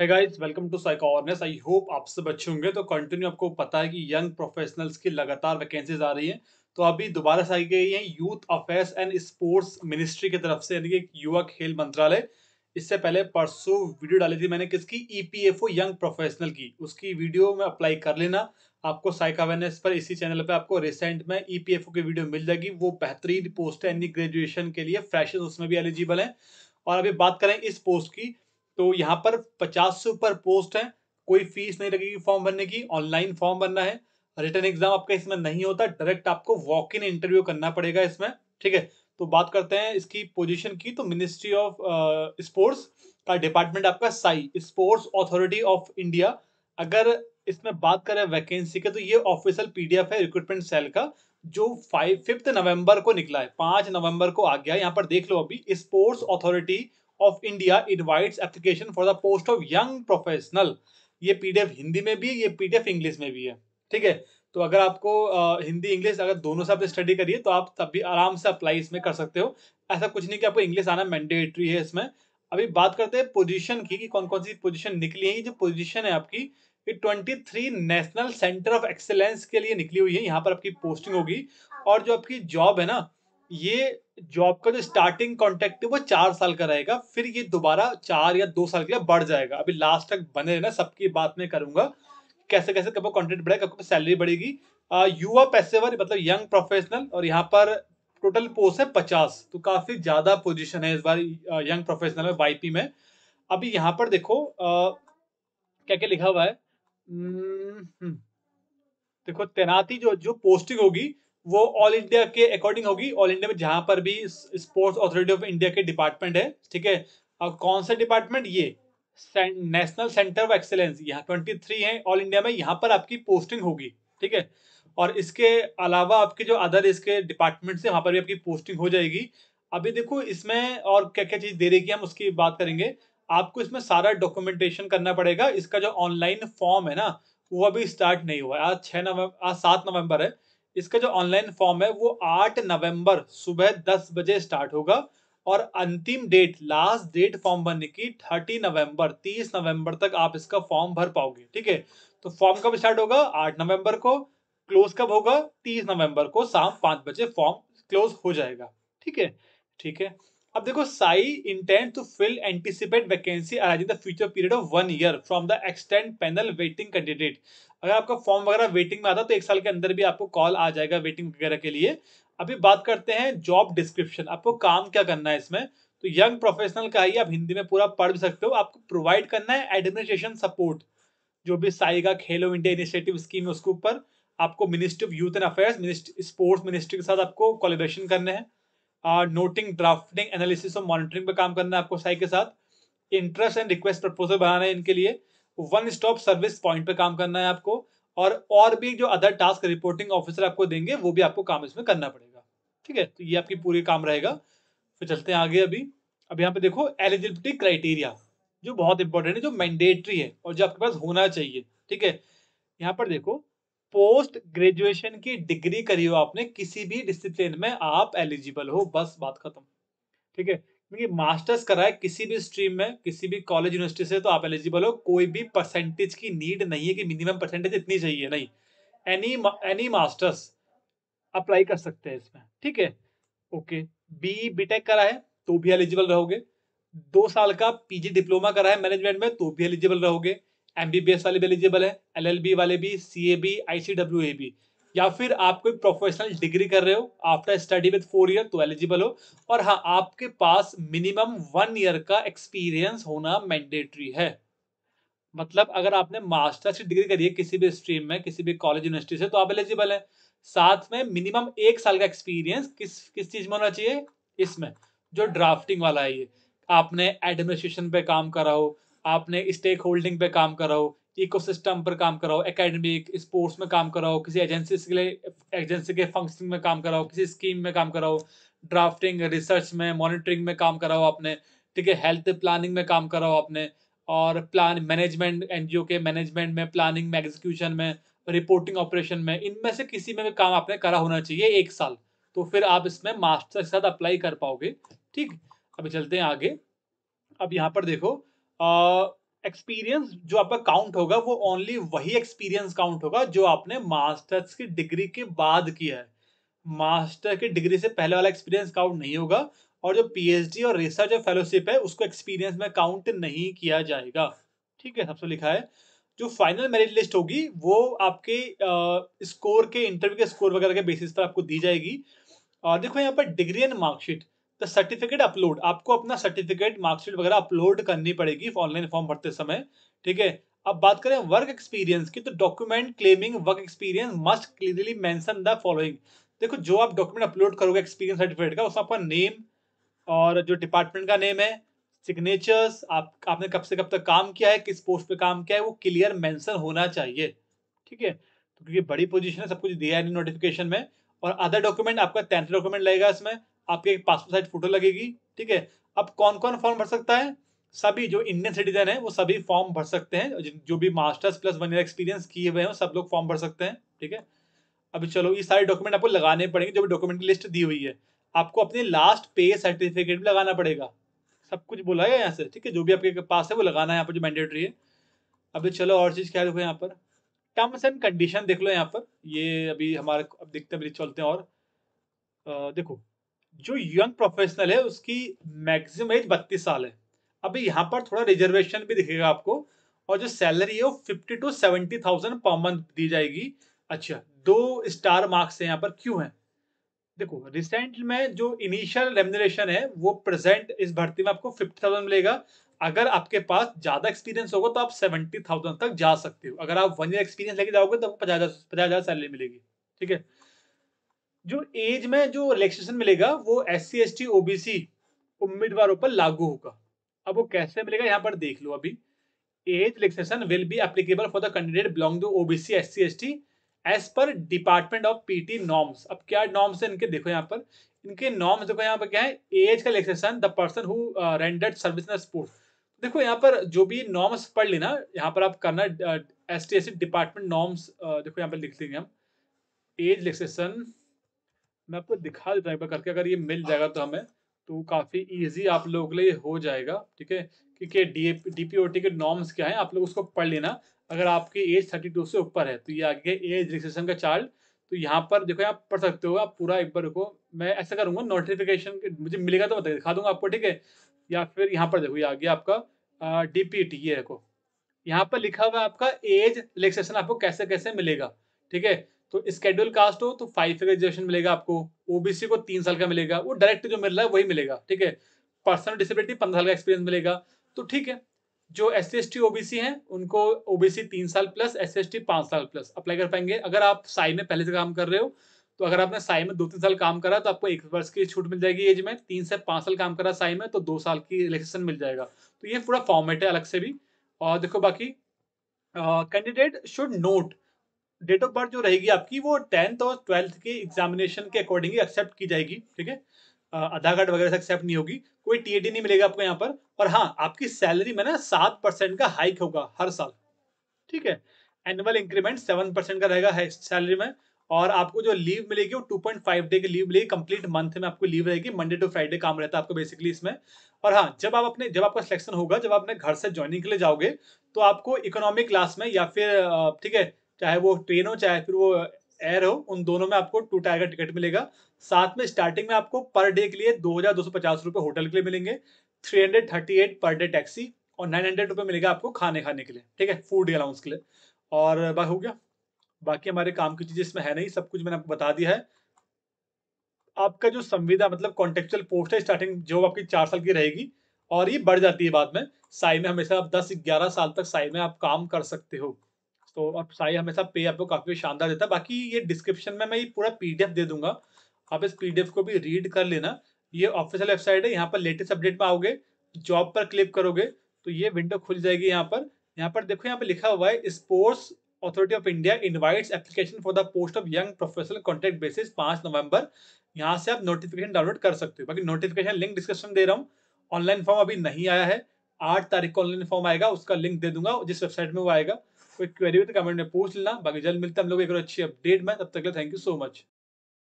है guys welcome to psycho I hope आप सब अच्छे होंगे तो कंटिन्यू आपको पता है कि यंग प्रोफेशनल्स की लगातार वैकेंसीज आ रही हैं तो अभी दोबारा से आई गई है youth affairs and sports ministry की तरफ से यानी कि युवा खेल मंत्रालय इससे पहले परसों वीडियो डाली थी मैंने किसकी ओ यंग प्रोफेशनल की उसकी वीडियो में अप्लाई कर लेना आपको साइक अवेयरनेस पर इसी चैनल पर आपको रिसेंट में ओ e की वीडियो मिल जाएगी वो बेहतरीन पोस्ट है एनी ग्रेजुएशन के लिए फ्रेशर्स उसमें भी एलिजिबल है और अभी बात करें इस पोस्ट की तो यहाँ पर पचास से ऊपर पोस्ट है कोई फीस नहीं लगेगी फॉर्म भरने की ऑनलाइन फॉर्म भरना है रिटर्न एग्जाम आपका इसमें नहीं होता डायरेक्ट आपको वॉक इन इंटरव्यू करना पड़ेगा इसमें ठीक है तो बात करते हैं इसकी पोजीशन की तो मिनिस्ट्री ऑफ स्पोर्ट्स का डिपार्टमेंट आपका SAI sports authority of India अगर इसमें बात करें वैकेंसी के तो ये ऑफिशियल पीडीएफ है रिक्रूटमेंट सेल का जो फाइव फिफ्थ नवंबर को निकला है पांच नवंबर को आ गया यहाँ पर देख लो अभी sports authority of India invites application for the post of young professional ये पीडीएफ हिंदी में भी है ये पीडीएफ इंग्लिश में भी है ठीक है तो अगर आपको आ, हिंदी इंग्लिश अगर दोनों से आप स्टडी करिए तो आप तब भी आराम से अप्लाई इसमें कर सकते हो ऐसा कुछ नहीं कि आपको इंग्लिश आना मैंडेटरी है इसमें अभी बात करते हैं पोजीशन की कि कौन कौन सी पोजीशन निकली है जो पोजीशन है आपकी ये twenty three national centre of excellence के लिए निकली हुई है यहाँ पर आपकी पोस्टिंग होगी और जो आपकी जॉब है ना ये जॉब का जो स्टार्टिंग कॉन्ट्रैक्ट है वो चार साल का रहेगा फिर ये दोबारा चार या दो साल के लिए बढ़ जाएगा अभी लास्ट तक बने रहना सबकी बात मैं करूंगा कैसे कैसे कब कॉन्ट्रैक्ट बढ़ेगा कब सैलरी बढ़ेगी युवा पैसे मतलब यंग प्रोफेशनल और यहाँ पर टोटल पोस्ट है पचास तो काफी ज्यादा पोजिशन है इस बार यंग प्रोफेशनल में वाईपी में अभी यहाँ पर देखो आ, क्या क्या लिखा हुआ है हम्म, हम्म। देखो तैनाती जो जो पोस्टिंग होगी वो ऑल इंडिया के अकॉर्डिंग होगी ऑल इंडिया में जहां पर भी स्पोर्ट्स अथॉरिटी ऑफ इंडिया के डिपार्टमेंट है ठीक है और कौन सा डिपार्टमेंट ये नेशनल सेंटर ऑफ एक्सेलेंस यहाँ ट्वेंटी थ्री है ऑल इंडिया में यहाँ पर आपकी पोस्टिंग होगी ठीक है और इसके अलावा आपके जो अदर इसके डिपार्टमेंट है वहाँ पर भी आपकी पोस्टिंग हो जाएगी अभी देखो इसमें और क्या क्या चीज़ दे रहेगी हम उसकी बात करेंगे आपको इसमें सारा डॉक्यूमेंटेशन करना पड़ेगा इसका जो ऑनलाइन फॉर्म है ना वो अभी स्टार्ट नहीं हुआ है आज छः नवंबर आज सात नवंबर है इसका जो ऑनलाइन फॉर्म है वो 8 नवंबर सुबह 10 बजे स्टार्ट होगा और अंतिम डेट लास्ट डेट फॉर्म भरने की 30 नवंबर 30 नवंबर तक आप इसका फॉर्म भर पाओगे ठीक है तो फॉर्म कब स्टार्ट होगा 8 नवंबर को क्लोज कब होगा 30 नवंबर को शाम पांच बजे फॉर्म क्लोज हो जाएगा ठीक है ठीक है अब देखो SAI intend to fill anticipate vacancy arise in the future period of one year from the extend panel waiting candidate अगर आपका फॉर्म वगैरह वेटिंग में आता तो एक साल के अंदर भी आपको कॉल आ जाएगा वेटिंग वगैरह के लिए अभी बात करते हैं जॉब डिस्क्रिप्शन आपको काम क्या करना है इसमें तो यंग प्रोफेशनल का ही आप हिंदी में पूरा पढ़ भी सकते हो आपको प्रोवाइड करना है एडमिनिस्ट्रेशन सपोर्ट जो भी साई का खेलो इंडिया इनिशिएटिव स्कीम है उसके ऊपर आपको ministry of youth and affairs sports ministry के साथ आपको कोलेब्रेशन करने हैं नोटिंग ड्राफ्टिंग एनालिसिस और मॉनिटरिंग पे काम करना है आपको साई के साथ इंटरेस्ट एंड रिक्वेस्ट प्रपोजल बनाना है इनके लिए वन स्टॉप सर्विस पॉइंट पे काम करना है आपको और और भी जो अदर टास्क रिपोर्टिंग ऑफिसर आपको देंगे वो भी आपको काम इसमें करना पड़ेगा ठीक है तो ये आपकी पूरी काम रहेगा फिर चलते हैं आगे अभी अब यहाँ पे देखो एलिजिबिलिटी क्राइटेरिया जो बहुत इंपॉर्टेंट है जो मैंडेटरी है और जो आपके पास होना चाहिए ठीक है यहाँ पर देखो पोस्ट ग्रेजुएशन की डिग्री करी हो आपने किसी भी डिसिप्लिन में आप एलिजिबल हो बस बात खत्म ठीक है क्योंकि मास्टर्स करा है किसी भी स्ट्रीम में किसी भी कॉलेज यूनिवर्सिटी से तो आप एलिजिबल हो कोई भी परसेंटेज की नीड नहीं है कि मिनिमम परसेंटेज इतनी चाहिए नहीं एनी एनी मास्टर्स अप्लाई कर सकते हैं इसमें ठीक है ओके बी बीटेक करा है तो भी एलिजिबल रहोगे दो साल का पीजी डिप्लोमा करा है मैनेजमेंट में तो भी एलिजिबल रहोगे एम वाले भी एलिजिबल है एल वाले भी C A B I C W A B या फिर आप कोई प्रोफेशनल डिग्री कर रहे हो after study with four year तो एलिजिबल हो और हाँ आपके पास मिनिमम वन ईयर का एक्सपीरियंस होना मैंडेटरी है मतलब अगर आपने मास्टर्स की डिग्री करी है किसी भी स्ट्रीम में किसी भी कॉलेज यूनिवर्सिटी से तो आप एलिजिबल हैं साथ में मिनिमम एक साल का एक्सपीरियंस किस किस चीज़ में होना चाहिए इसमें जो ड्राफ्टिंग वाला है ये आपने एडमिनिस्ट्रेशन पे काम करा हो आपने स्टेक होल्डिंग पे काम कराओ हो सिस्टम पर काम कराओ एकेडमिक स्पोर्ट्स में काम कराओ किसी एजेंसी के लिए एजेंसी के फंक्शन में काम कराओ किसी स्कीम में काम कराओ ड्राफ्टिंग रिसर्च में मॉनिटरिंग में काम कराओ आपने ठीक है हेल्थ प्लानिंग में काम कराओ आपने और प्लान मैनेजमेंट एन के मैनेजमेंट में प्लानिंग में एग्जीक्यूशन में रिपोर्टिंग ऑपरेशन में इनमें से किसी में भी काम आपने करा होना चाहिए एक साल तो फिर आप इसमें मास्टर के साथ अप्लाई कर पाओगे ठीक अभी चलते हैं आगे अब यहाँ पर देखो एक्सपीरियंस uh, जो आपका काउंट होगा वो ओनली वही एक्सपीरियंस काउंट होगा जो आपने मास्टर्स की डिग्री के बाद किया है मास्टर की डिग्री से पहले वाला एक्सपीरियंस काउंट नहीं होगा और जो पीएचडी और रिसर्च और फेलोशिप है उसको एक्सपीरियंस में काउंट नहीं किया जाएगा ठीक है सबसे लिखा है जो फाइनल मेरिट लिस्ट होगी वो आपके स्कोर uh, के इंटरव्यू के स्कोर वगैरह के बेसिस पर आपको दी जाएगी और देखो यहाँ पर degree and marksheet the certificate upload आपको अपना सर्टिफिकेट मार्कशीट वगैरह अपलोड करनी पड़ेगी ऑनलाइन फॉर्म भरते समय ठीक है अब बात करें वर्क एक्सपीरियंस की तो document claiming work experience must clearly mention the following देखो जो आप डॉक्यूमेंट अपलोड करोगे एक्सपीरियंस सर्टिफिकेट का उसमें आपका नेम और जो डिपार्टमेंट का नेम है सिग्नेचर्स आप आपने कब से कब तक काम किया है किस पोस्ट पे काम किया है वो क्लियर मेंशन होना चाहिए ठीक है तो क्योंकि बड़ी पोजीशन है सब कुछ दिया है नोटिफिकेशन में और अदर डॉक्यूमेंट आपका टेंथ डॉक्यूमेंट लगेगा इसमें आपके पासपोर्ट साइज फोटो लगेगी ठीक है अब कौन कौन फॉर्म भर सकता है सभी जो इंडियन सिटीजन है वो सभी फॉर्म भर सकते हैं जो भी masters plus one year experience किए हुए हैं सब लोग फॉर्म भर सकते हैं ठीक है अभी चलो ये सारे डॉक्यूमेंट आपको लगाने पड़ेंगे जो भी डॉक्यूमेंट लिस्ट दी हुई है आपको अपने लास्ट पे सर्टिफिकेट भी लगाना पड़ेगा सब कुछ बोला है यहाँ से ठीक है जो भी आपके पास है वो लगाना है यहाँ पर जो मैंडेटरी है अभी चलो और चीज़ क्या देखो यहाँ पर टर्म्स एंड कंडीशन देख लो यहाँ पर ये अभी हमारे अब देखते हैं चलते हैं और आ, देखो जो यंग प्रोफेशनल है उसकी मैक्सिमम एज बत्तीस साल है अभी यहाँ पर थोड़ा रिजर्वेशन भी दिखेगा आपको और जो सैलरी है वो fifty to seventy thousand per month दी जाएगी अच्छा दो स्टार मार्क्स है यहाँ पर क्यों है देखो रिसेंट में जो इनिशियल रेमनेशन है वो प्रेजेंट इस भर्ती में आपको फिफ्टी थाउजेंड मिलेगा अगर आपके पास ज्यादा एक्सपीरियंस होगा तो आप सेवेंटी थाउजेंड तक जा सकते हो अगर आप वन ईयर एक्सपीरियंस लेके जाओगे तो आपको पचास हजार सैलरी मिलेगी ठीक है जो एज में जो रिलैक्सेशन मिलेगा वो S C S T OBC उम्मीदवारों पर लागू होगा अब वो कैसे मिलेगा यहाँ पर देख लो अभी age relaxation will be applicable for the candidate belong to OBC S C S T as per department of P T norms अब क्या नॉर्म्स है इनके देखो यहाँ पर इनके नॉर्म्स देखो यहाँ पर क्या है एज का relaxation the person who rendered service in sports देखो यहाँ पर जो भी नॉर्म्स पढ़ लेना यहाँ पर आप करना S T S C department norms देखो यहाँ पर लिख लेंगे हम एज रिलैक्सेशन मैं आपको दिखा देता हूँ करके अगर ये मिल जाएगा तो हाँ। हमें तो काफ़ी ईजी आप लोगों के लिए हो जाएगा ठीक है क्योंकि डी पी ओ टी के नॉर्म्स क्या है आप लोग उसको पढ़ लेना अगर आपकी एज थर्टी टू से ऊपर है तो ये आगे एज रजिस्ट्रेशन का चार्ट तो यहाँ पर देखो आप पढ़ सकते हो आप पूरा एक बार को मैं ऐसा करूंगा नोटिफिकेशन मुझे मिलेगा तो बता दिखा दूंगा आपको ठीक है या फिर यहाँ पर देखो ये आगे आपका डी पी टी ये देखो यहाँ पर लिखा हुआ है आपका एज रिलेक्सेशन आपको कैसे कैसे मिलेगा ठीक है तो स्केड्यूल कास्ट हो तो फाइव का रिजर्वेशन मिलेगा आपको ओबीसी को तीन साल का मिलेगा वो डायरेक्ट जो मिल रहा है वही मिलेगा ठीक है पर्सनल डिसेबिलिटी पंद्रह साल का एक्सपीरियंस मिलेगा तो ठीक है जो S C S T OBC है उनको ओबीसी तीन साल plus S C S T पांच साल प्लस अप्लाई कर पाएंगे अगर आप साई में पहले से काम कर रहे हो तो अगर आपने साई में दो तीन साल काम करा तो आपको एक वर्ष की छूट मिल जाएगी एज में तीन से पांच साल काम करा साई में तो दो साल की रिलेक्सेशन मिल जाएगा तो ये पूरा फॉर्मेट है अलग से भी और देखो बाकी candidate should note date of birth जो रहेगी आपकी वो टेंथ और ट्वेल्थ के एग्जामिनेशन के अकॉर्डिंग एक्सेप्ट की जाएगी ठीक है आधार कार्ड वगैरह से एक्सेप्ट नहीं होगी कोई टी नहीं मिलेगा आपको यहाँ पर और हाँ आपकी सैलरी में ना सात परसेंट का हाइक होगा हर साल ठीक है एनुअल इंक्रीमेंट सेवन परसेंट का रहेगा सैलरी में और आपको जो लीव मिलेगी वो टू पॉइंट फाइव डे की लीव मिलेगी कंप्लीट मंथ में आपको लीव रहेगी मंडे टू फ्राइडे काम रहता है आपको बेसिकली इसमें और हाँ जब आप अपने जब आपका सिलेक्शन होगा जब आप अपने घर से ज्वाइनिंग के लिए जाओगे तो आपको इकोनॉमिक क्लास में या फिर ठीक है चाहे वो ट्रेन हो चाहे फिर वो एयर हो उन दोनों में आपको टू टायर का टिकट मिलेगा साथ में स्टार्टिंग में आपको पर डे के लिए दो हजार दो सौ पचास रुपए होटल के लिए मिलेंगे three hundred thirty eight per day taxi और नाइन हंड्रेड रुपये मिलेगा आपको खाने खाने के लिए ठीक है फूड अलाउंस के लिए और बाकी हो गया बाकी हमारे काम की चीज़ें इसमें है नहीं सब कुछ मैंने आपको बता दिया है आपका जो संविदा मतलब कॉन्टेक्चुअल पोस्ट है स्टार्टिंग जो आपकी चार साल की रहेगी और ये बढ़ जाती है बाद में साई में हमेशा आप दस ग्यारह साल तक साई में आप काम कर सकते हो तो और साई हमेशा पे आपको काफ़ी शानदार देता है बाकी ये डिस्क्रिप्शन में मैं ये पूरा पीडीएफ दे दूंगा आप इस पीडीएफ को भी रीड कर लेना ये ऑफिशियल वेबसाइट है यहाँ पर लेटेस्ट अपडेट में आओगे जॉब पर क्लिक करोगे तो ये विंडो खुल जाएगी यहाँ पर यहाँ पर देखो यहाँ पर लिखा हुआ है sports authority of India invites application for the post of young professional contract basis पाँच नवंबर यहाँ से आप नोटिफिकेशन डाउनलोड कर सकते हो बाकी नोटिफिकेशन लिंक डिस्क्रिप्शन दे रहा हूँ ऑनलाइन फॉर्म अभी नहीं आया है आठ तारीख को ऑनलाइन फॉर्म आएगा उसका लिंक दे दूंगा जिस वेबसाइट में वो आएगा कोई क्वेरी हो तो कमेंट में पूछ लेना बाकी जल्द मिलते हैं हम लोग एक और अच्छी अपडेट में तब तक के लिए थैंक यू सो मच